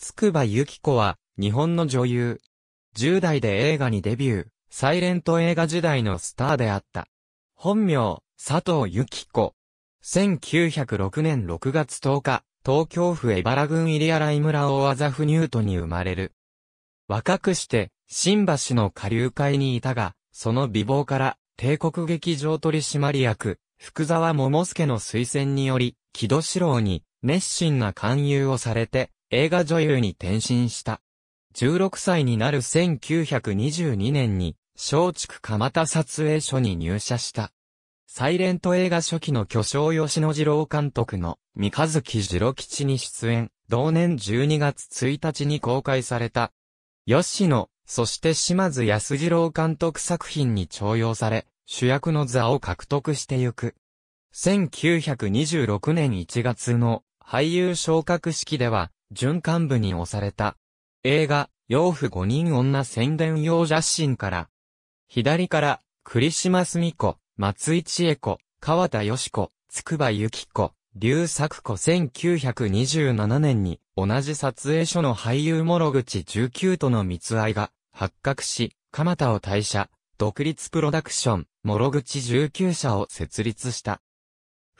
つくばゆき子は、日本の女優。10代で映画にデビュー、サイレント映画時代のスターであった。本名、佐藤ゆき子。1906年6月10日、東京府江原郡入新井村大技府ニュートに生まれる。若くして、新橋の下流会にいたが、その美貌から、帝国劇場取締役、福沢桃介の推薦により、木戸四郎に、熱心な勧誘をされて、映画女優に転身した。16歳になる1922年に、松竹蒲田撮影所に入社した。サイレント映画初期の巨匠吉野二郎監督の三日月二郎吉に出演、同年12月1日に公開された。吉野、そして島津安二郎監督作品に徴用され、主役の座を獲得してゆく。1926年1月の俳優昇格式では、循環部に押された。映画、養父五人女宣伝用雑誌から、左から、栗島澄子、松井千恵子、川田よし子、筑波由紀子、劉作子1927年に、同じ撮影所の俳優諸口19との密愛が発覚し、鎌田を退社、独立プロダクション、諸口19社を設立した。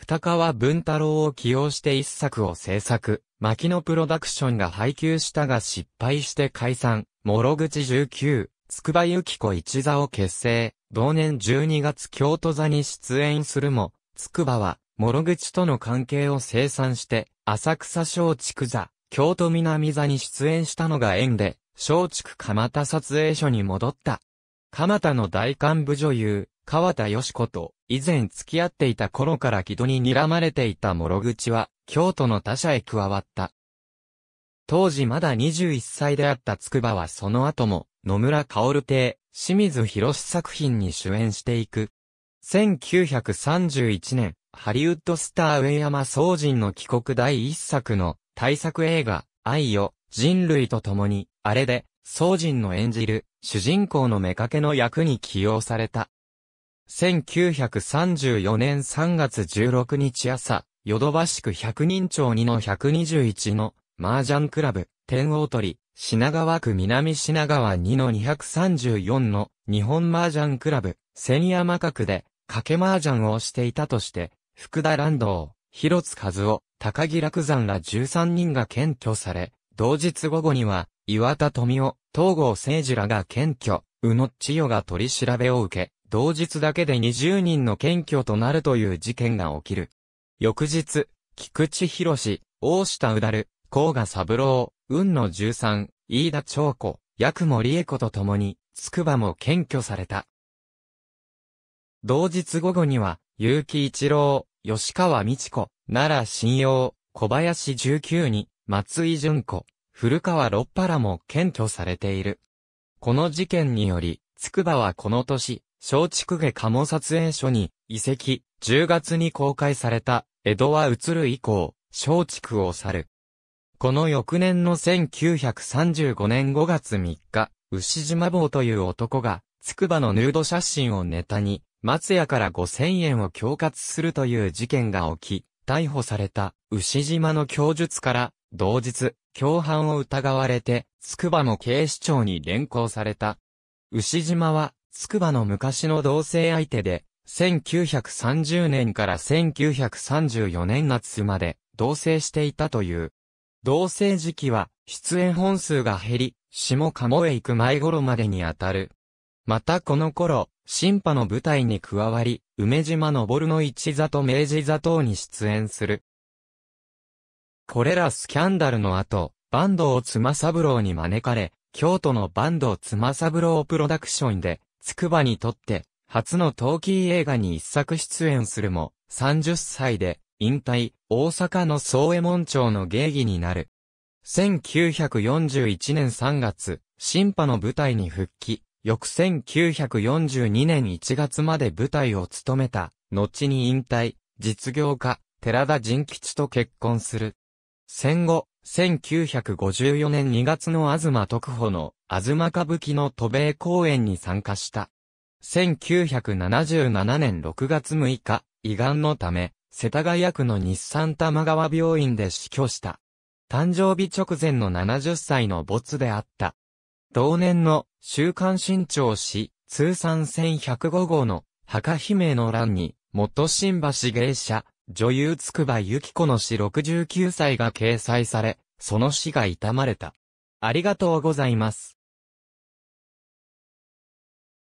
二川文太郎を起用して一作を制作、牧野プロダクションが配給したが失敗して解散、諸口19、筑波由紀子一座を結成、同年12月京都座に出演するも、筑波は、諸口との関係を清算して、浅草松竹座、京都南座に出演したのが縁で、松竹蒲田撮影所に戻った。蒲田の大幹部女優、川田義子と、以前付き合っていた頃から木戸に睨まれていた諸口は、京都の他社へ加わった。当時まだ21歳であった筑波はその後も、野村薫亭、清水博作品に主演していく。1931年、ハリウッドスター上山総人の帰国第一作の大作映画、愛よ、人類と共に、あれで、総人の演じる、主人公の目けの役に起用された。1934年3月16日朝、ヨドバシ区百人町2の121の麻雀クラブ、天王鳥、品川区南品川2の234の日本麻雀クラブ、千山区で掛け麻雀をしていたとして、福田乱道、広津和夫、高木楽山ら13人が検挙され、同日午後には、岩田富夫、東郷誠二らが検挙、宇野千代が取り調べを受け、同日だけで20人の検挙となるという事件が起きる。翌日、菊池博士、大下うだる、甲賀三郎、雲野十三、飯田長子、役森恵子と共に、筑波も検挙された。同日午後には、結城一郎、吉川道子、奈良信用、小林十九に、松井淳子、古川六原も検挙されている。この事件により、筑波はこの年、松竹下鴨撮影所に遺跡、10月に公開された、江戸は移る以降、松竹を去る。この翌年の1935年5月3日、牛島坊という男が、筑波のヌード写真をネタに、松屋から5000円を恐喝するという事件が起き、逮捕された牛島の供述から、同日、共犯を疑われて、筑波の警視庁に連行された。牛島は、筑波の昔の同性相手で、1930年から1934年夏まで同棲していたという。同棲時期は出演本数が減り、下鴨へ行く前頃までにあたる。またこの頃、新派の舞台に加わり、梅島昇の一座と明治座等に出演する。これらスキャンダルの後、坂東妻三郎に招かれ、京都の坂東妻三郎プロダクションでつくばにとって、初のキー映画に一作出演するも、30歳で、引退、大阪の総衛門町の芸妓になる。1941年3月、新派の舞台に復帰、翌1942年1月まで舞台を務めた、後に引退、実業家、寺田仁吉と結婚する。戦後、1954年2月の東徳保の東歌舞伎の渡米公演に参加した。1977年6月6日、胃がんのため、世田谷区の日産玉川病院で死去した。誕生日直前の70歳の没であった。同年の週刊新潮誌通算1105号の墓碑の欄に、元新橋芸者、女優つくばゆきこの死69歳が掲載され、その死が悼まれた。ありがとうございます。